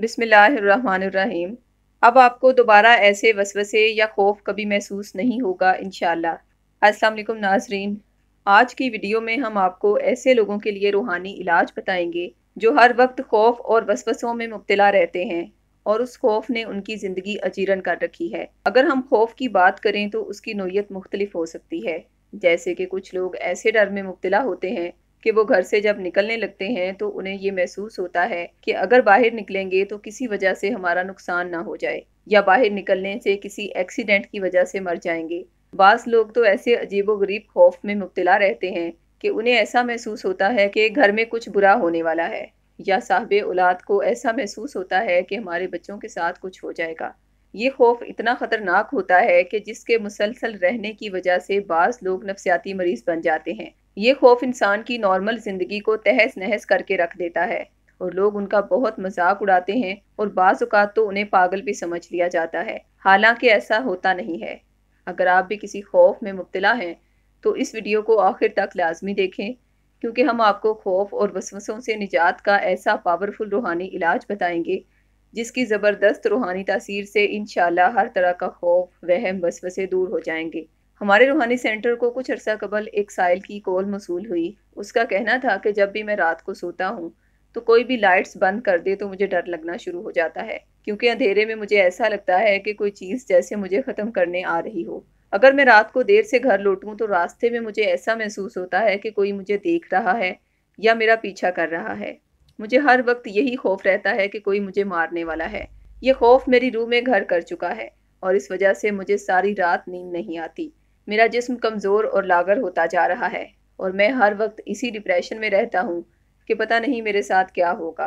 बिसमीम अब आपको दोबारा ऐसे वसवसे या खौफ कभी महसूस नहीं होगा इन अस्सलाम नाजरीन आज की वीडियो में हम आपको ऐसे लोगों के लिए रूहानी इलाज बताएंगे जो हर वक्त खौफ और वसवसों में मुबतला रहते हैं और उस खौफ ने उनकी ज़िंदगी अजीरन कर रखी है अगर हम खौफ की बात करें तो उसकी नोयत मुख्तलिफ हो सकती है जैसे कि कुछ लोग ऐसे डर में मुबतला होते हैं कि वो घर से जब निकलने लगते हैं तो उन्हें ये महसूस होता है कि अगर बाहर निकलेंगे तो किसी वजह से हमारा नुकसान ना हो जाए या बाहर निकलने से किसी एक्सीडेंट की वजह से मर जाएंगे बास लोग तो ऐसे अजीबो गरीब खौफ में मुब्तला रहते हैं कि उन्हें ऐसा महसूस होता है कि घर में कुछ बुरा होने वाला है या साहब औलाद को ऐसा महसूस होता है कि हमारे बच्चों के साथ कुछ हो जाएगा ये खौफ इतना ख़तरनाक होता है कि जिसके मुसलसल रहने की वजह से बाज़ लोग नफसियाती मरीज़ बन जाते हैं ये खौफ इंसान की नॉर्मल ज़िंदगी को तहस नहस करके रख देता है और लोग उनका बहुत मजाक उड़ाते हैं और बाज़ात तो उन्हें पागल भी समझ लिया जाता है हालांकि ऐसा होता नहीं है अगर आप भी किसी खौफ में मुबतला हैं तो इस वीडियो को आखिर तक लाजमी देखें क्योंकि हम आपको खौफ और वसवसों से निजात का ऐसा पावरफुल रूहानी इलाज बताएंगे जिसकी ज़बरदस्त रूहानी तासीर से इन हर तरह का खौफ वहम वसवसे दूर हो जाएंगे हमारे रूहानी सेंटर को कुछ अरसा कबल एक साइल की कॉल मसूल हुई उसका कहना था कि जब भी मैं रात को सोता हूँ तो कोई भी लाइट्स बंद कर दे तो मुझे डर लगना शुरू हो जाता है क्योंकि अंधेरे में मुझे ऐसा लगता है कि कोई चीज़ जैसे मुझे ख़त्म करने आ रही हो अगर मैं रात को देर से घर लौटूँ तो रास्ते में मुझे ऐसा महसूस होता है कि कोई मुझे देख रहा है या मेरा पीछा कर रहा है मुझे हर वक्त यही खौफ रहता है कि कोई मुझे मारने वाला है ये खौफ मेरी रूह में घर कर चुका है और इस वजह से मुझे सारी रात नींद नहीं आती मेरा जिस्म कमज़ोर और लागर होता जा रहा है और मैं हर वक्त इसी डिप्रेशन में रहता हूँ कि पता नहीं मेरे साथ क्या होगा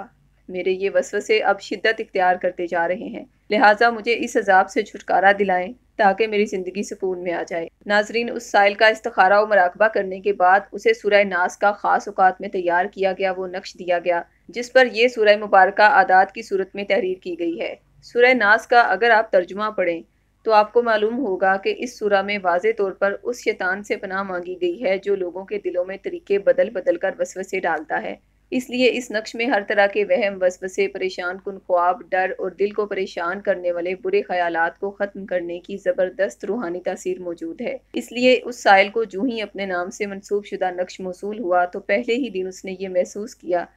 मेरे ये वसवसे अब शिद्दत इख्तियार करते जा रहे हैं लिहाजा मुझे इस अजाब से छुटकारा दिलाएं ताकि मेरी ज़िंदगी सुकून में आ जाए नाजरीन उस साइल का इस्तारा और मराकबा करने के बाद उसे सुरह नास का ख़ास अवकात में तैयार किया गया वो नक्श दिया गया जिस पर यह सुरह मुबारक आदात की सूरत में तहरीर की गई है सुरह नास का अगर आप तर्जुमा पढ़ें तो आपको मालूम होगा कि इस सूरा में वाज तौर पर उस शैतान से पनाह मांगी गई है जो लोगों के दिलों में तरीके बदल बदल कर वसवसे डालता है इसलिए इस नक्श में हर तरह के वहम वसवसे परेशान कन ख्वाब डर और दिल को परेशान करने वाले बुरे ख्याल को ख़त्म करने की ज़बरदस्त रूहानी तासीर मौजूद है इसलिए उस साइल को जूँ ही अपने नाम से मनसूब शुदा नक्श मौसू हुआ तो पहले ही दिन उसने ये महसूस किया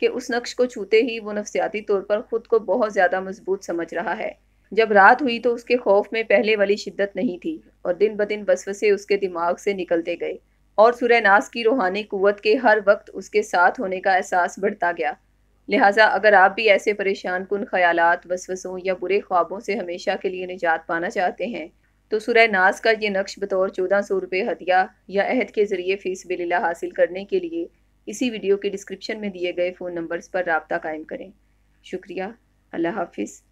कि उस नक्श को छूते ही वो नफसियाती तौर पर ख़ुद को बहुत ज़्यादा मजबूत समझ रहा है जब रात हुई तो उसके खौफ में पहले वाली शिद्दत नहीं थी और दिन ब दिन बसवसे उसके दिमाग से निकलते गए और सुरह नास की रूहानी क़ुत के हर वक्त उसके साथ होने का एहसास बढ़ता गया लिहाजा अगर आप भी ऐसे परेशान कन ख्यालात वसवसों या बुरे ख्वाबों से हमेशा के लिए निजात पाना चाहते हैं तो सुरह नास का ये नक्श बतौर चौदह सौ रुपये हदिया या अहद के ज़रिए फ़ीस बिल्ला हासिल करने के लिए इसी वीडियो के डिस्क्रिप्शन में दिए गए फ़ोन नंबर्स पर रबता कायम करें शुक्रिया अल्लाह हाफिज़